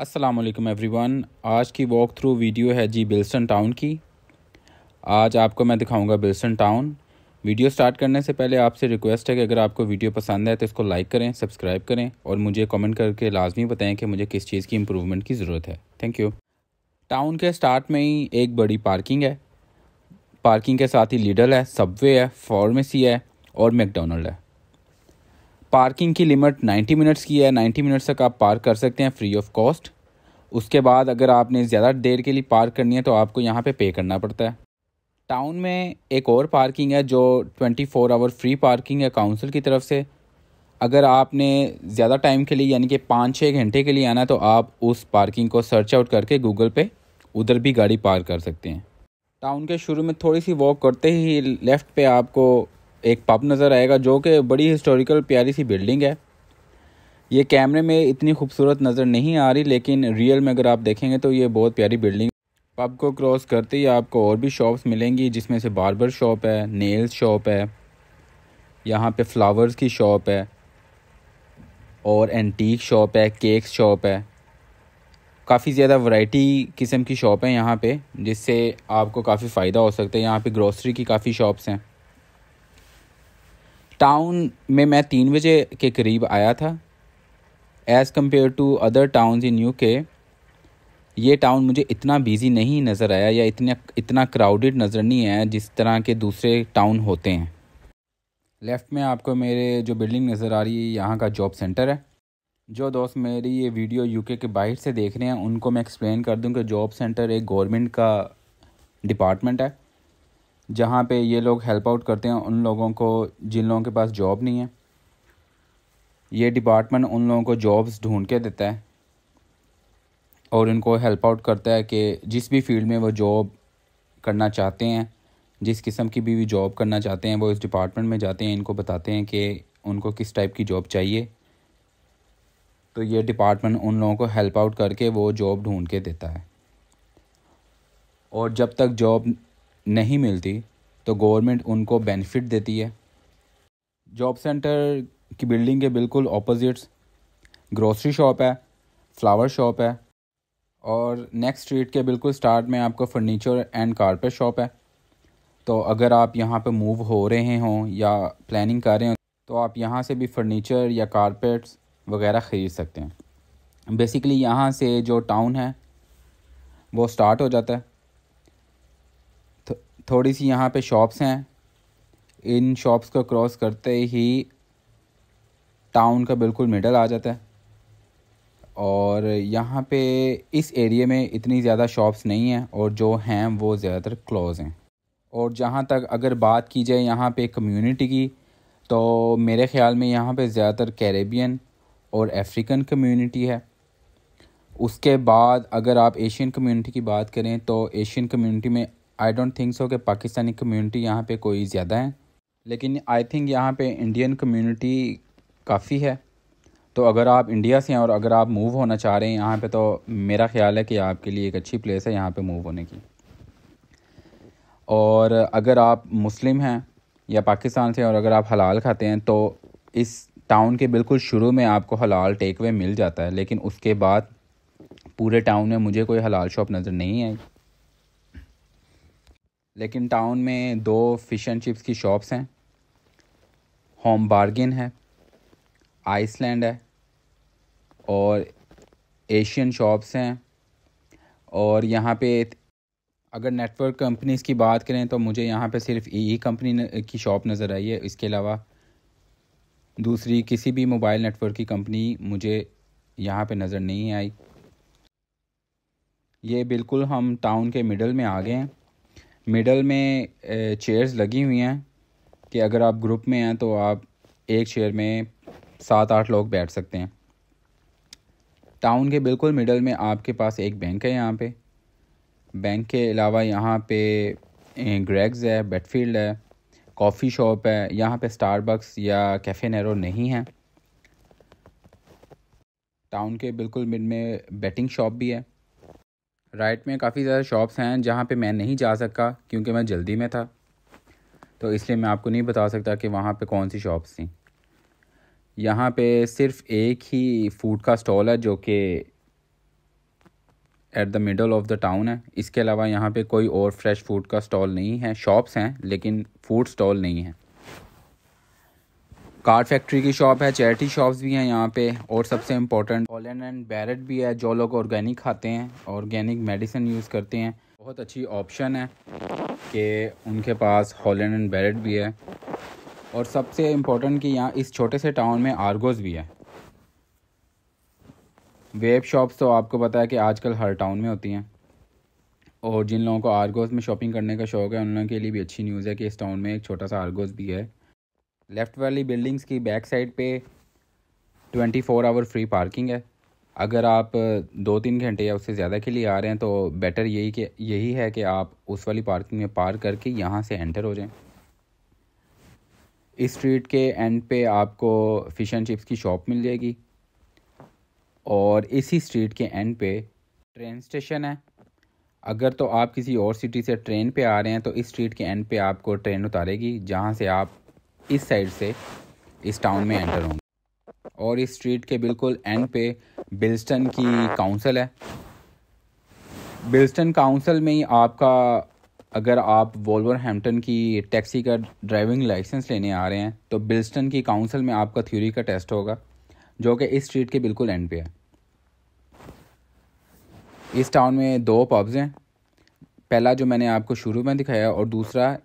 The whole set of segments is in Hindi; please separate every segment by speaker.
Speaker 1: असलम एवरी वन आज की वॉक थ्रू वीडियो है जी बिल्सन टाउन की आज आपको मैं दिखाऊंगा बिल्सन टाउन वीडियो स्टार्ट करने से पहले आपसे रिक्वेस्ट है कि अगर आपको वीडियो पसंद है तो इसको लाइक करें सब्सक्राइब करें और मुझे कमेंट करके लाजमी बताएं कि मुझे किस चीज़ की इम्प्रूवमेंट की ज़रूरत है थैंक यू टाउन के स्टार्ट में ही एक बड़ी पार्किंग है पार्किंग के साथ ही लीडल है सबवे है फार्मेसी है और मैकडोनल्ड है पार्किंग की लिमिट 90 मिनट्स की है 90 मिनट्स तक आप पार्क कर सकते हैं फ्री ऑफ कॉस्ट उसके बाद अगर आपने ज़्यादा देर के लिए पार्क करनी है तो आपको यहाँ पे पे करना पड़ता है टाउन में एक और पार्किंग है जो 24 फोर आवर फ्री पार्किंग है काउंसिल की तरफ से अगर आपने ज़्यादा टाइम के लिए यानी कि पाँच छः घंटे के लिए आना तो आप उस पार्किंग को सर्च आउट करके गूगल पे उधर भी गाड़ी पार्क कर सकते हैं टाउन के शुरू में थोड़ी सी वॉक करते ही लेफ़्ट पे आपको एक पब नज़र आएगा जो कि बड़ी हिस्टोरिकल प्यारी सी बिल्डिंग है ये कैमरे में इतनी खूबसूरत नज़र नहीं आ रही लेकिन रियल में अगर आप देखेंगे तो ये बहुत प्यारी बिल्डिंग पब को क्रॉस करते ही आपको और भी शॉप्स मिलेंगी जिसमें से बार्बर शॉप है नेल्स शॉप है यहाँ पे फ्लावर्स की शॉप है और एंटीक शॉप है केक्स शॉप है काफ़ी ज़्यादा वैरायटी किस्म की शॉप है यहाँ पे जिससे आपको काफ़ी फ़ायदा हो सकता है यहाँ पे ग्रोसरी की काफ़ी शॉप्स हैं टाउन में मैं तीन बजे के करीब आया था as compare to other town in U K ये टाउन मुझे इतना बिज़ी नहीं नज़र आया या इतना इतना क्राउडेड नज़र नहीं आया जिस तरह के दूसरे टाउन होते हैं लेफ़्ट में आपको मेरे जो बिल्डिंग नज़र आ रही है यहाँ का जॉब सेंटर है जो दोस्त मेरी ये वीडियो यूके के बाहर से देख रहे हैं उनको मैं एक्सप्लेन कर दूँ कि जॉब सेंटर एक गवर्नमेंट का डिपार्टमेंट है जहाँ पे ये लोग हेल्प आउट करते हैं उन लोगों को जिन लोगों के पास जॉब नहीं है ये डिपार्टमेंट उन लोगों को जॉब्स ढूंढ के देता है और उनको हेल्प आउट करता है कि जिस भी फील्ड में वो जॉब करना चाहते हैं जिस किस्म की भी जॉब करना चाहते हैं वो इस डिपार्टमेंट में जाते हैं इनको बताते हैं कि उनको किस टाइप की जॉब चाहिए तो ये डिपार्टमेंट उन लोगों को हेल्प आउट करके वो जॉब ढूंढ के देता है और जब तक जॉब नहीं मिलती तो गवर्नमेंट उनको बेनिफिट देती है जॉब सेंटर की बिल्डिंग के बिल्कुल ऑपोजिट्स ग्रोसरी शॉप है फ्लावर शॉप है और नेक्स्ट स्ट्रीट के बिल्कुल स्टार्ट में आपको फर्नीचर एंड कारपेट शॉप है तो अगर आप यहाँ पे मूव हो रहे हों या प्लानिंग कर रहे हों तो आप यहाँ से भी फर्नीचर या कारपेट्स वगैरह ख़रीद सकते हैं बेसिकली यहाँ से जो टाउन है वो स्टार्ट हो जाता है थोड़ी सी यहाँ पे शॉप्स हैं इन शॉप्स को क्रॉस करते ही टाउन का बिल्कुल मिडल आ जाता है और यहाँ पे इस एरिया में इतनी ज़्यादा शॉप्स नहीं हैं और जो हैं वो ज़्यादातर क्लोज हैं और जहाँ तक अगर बात की जाए यहाँ पे कम्युनिटी की तो मेरे ख़्याल में यहाँ पे ज़्यादातर कैरेबियन और अफ्रीकन कम्युनिटी है उसके बाद अगर आप एशियन कम्युनिटी की बात करें तो एशियन कम्युनिटी में आई डोंट थिंक सो कि पाकिस्तानी कम्युनिटी यहाँ पे कोई ज़्यादा है लेकिन आई थिंक यहाँ पे इंडियन कम्युनिटी काफ़ी है तो अगर आप इंडिया से हैं और अगर आप मूव होना चाह रहे हैं यहाँ पे तो मेरा ख्याल है कि आपके लिए एक अच्छी प्लेस है यहाँ पे मूव होने की और अगर आप मुस्लिम हैं या पाकिस्तान से और अगर आप हलाल खाते हैं तो इस टाउन के बिल्कुल शुरू में आपको हलाल टेकवे मिल जाता है लेकिन उसके बाद पूरे टाउन में मुझे कोई हलाल शॉप नज़र नहीं आई लेकिन टाउन में दो फ़िश एंड चिप्स की शॉप्स हैं होम बार्गिन है आइसलैंड है और एशियन शॉप्स हैं और यहाँ पे अगर नेटवर्क कंपनीज़ की बात करें तो मुझे यहाँ पे सिर्फ ई कंपनी की शॉप नज़र आई है इसके अलावा दूसरी किसी भी मोबाइल नेटवर्क की कंपनी मुझे यहाँ पे नज़र नहीं आई ये बिल्कुल हम टाउन के मिडल में आ गए हैं मिडल में चेयर्स लगी हुई हैं कि अगर आप ग्रुप में हैं तो आप एक चेयर में सात आठ लोग बैठ सकते हैं टाउन के बिल्कुल मिडल में आपके पास एक बैंक है यहाँ पे बैंक के अलावा यहाँ पे ग्रेग्स है बेटफील्ड है कॉफ़ी शॉप है यहाँ पे स्टारबक्स या कैफ़े नैरो नहीं है टाउन के बिल्कुल मिड में बेटिंग शॉप भी है राइट में काफ़ी ज़्यादा शॉप्स हैं जहाँ पे मैं नहीं जा सका क्योंकि मैं जल्दी में था तो इसलिए मैं आपको नहीं बता सकता कि वहाँ पे कौन सी शॉप्स थी यहाँ पे सिर्फ एक ही फूड का स्टॉल है जो कि at the middle of the town है इसके अलावा यहाँ पे कोई और फ्रेश फूड का स्टॉल नहीं है शॉप्स हैं लेकिन फूड स्टॉल नहीं है कार्ड फैक्ट्री की शॉप है चैरिटी शॉप्स भी हैं यहाँ पे और सबसे इम्पोर्टेंट ऑलन एंड बैरट भी है जो लोग ऑर्गेनिक खाते हैं ऑर्गेनिक मेडिसिन यूज़ करते हैं बहुत अच्छी ऑप्शन है कि उनके पास हॉलन एंड बैरट भी है और सबसे इम्पोर्टेंट कि यहाँ इस छोटे से टाउन में आर्गोज़ भी है वेब शॉप्स तो आपको पता है कि आजकल हर टाउन में होती हैं और जिन लोगों को आर्गोज़ में शॉपिंग करने का शौक़ है उन लोगों के लिए भी अच्छी न्यूज़ है कि इस टाउन में एक छोटा सा आर्गोज़ भी है लेफ़्ट वाली बिल्डिंग्स की बैक साइड पे twenty four hour free parking है अगर आप दो तीन घंटे या उससे ज़्यादा के लिए आ रहे हैं तो बेटर यही कि यही है कि आप उस वाली पार्किंग में पार करके यहाँ से एंटर हो जाएं इस स्ट्रीट के एंड पे आपको फ़िश एंड चिप्स की शॉप मिल जाएगी और इसी स्ट्रीट के एंड पे ट्रेन स्टेशन है अगर तो आप किसी और सिटी से ट्रेन पे आ रहे हैं तो इस स्ट्रीट के एंड पे आपको ट्रेन उतारेगी जहाँ से आप इस साइड से इस टाउन में एंटर होंगे और इस स्ट्रीट के बिल्कुल एंड पे बिल्स्टन की काउंसिल है बिल्स्टन काउंसिल में ही आपका अगर आप हैम्पटन की टैक्सी का ड्राइविंग लाइसेंस लेने आ रहे हैं तो बिल्स्टन की काउंसिल में आपका थ्योरी का टेस्ट होगा जो कि इस स्ट्रीट के बिल्कुल एंड पे है इस टाउन में दो पब्स हैं पहला जो मैंने आपको शुरू में दिखाया और दूसरा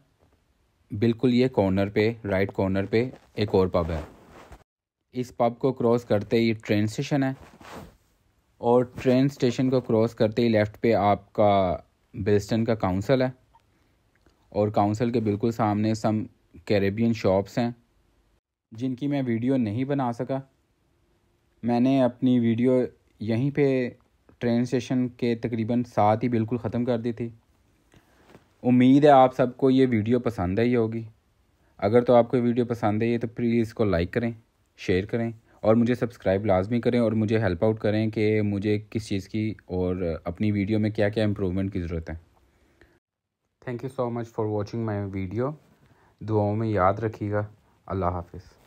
Speaker 1: बिल्कुल ये कॉर्नर पे राइट कॉर्नर पे एक और पब है इस पब को क्रॉस करते ही ट्रेन स्टेशन है और ट्रेन स्टेशन को क्रॉस करते ही लेफ़्ट पे आपका बेस्टन का काउंसिल है और काउंसिल के बिल्कुल सामने सम कैरेबियन शॉप्स हैं जिनकी मैं वीडियो नहीं बना सका मैंने अपनी वीडियो यहीं पे ट्रेन स्टेशन के तकरीबन साथ ही बिल्कुल ख़त्म कर दी थी उम्मीद है आप सबको ये वीडियो पसंद आई होगी अगर तो आपको वीडियो पसंद आई है तो प्लीज़ इसको लाइक करें शेयर करें और मुझे सब्सक्राइब लाजमी करें और मुझे हेल्प आउट करें कि मुझे किस चीज़ की और अपनी वीडियो में क्या क्या इम्प्रूवमेंट की ज़रूरत है thank you so much for watching my video दुआओं में याद रखिएगा अल्लाह हाफिज़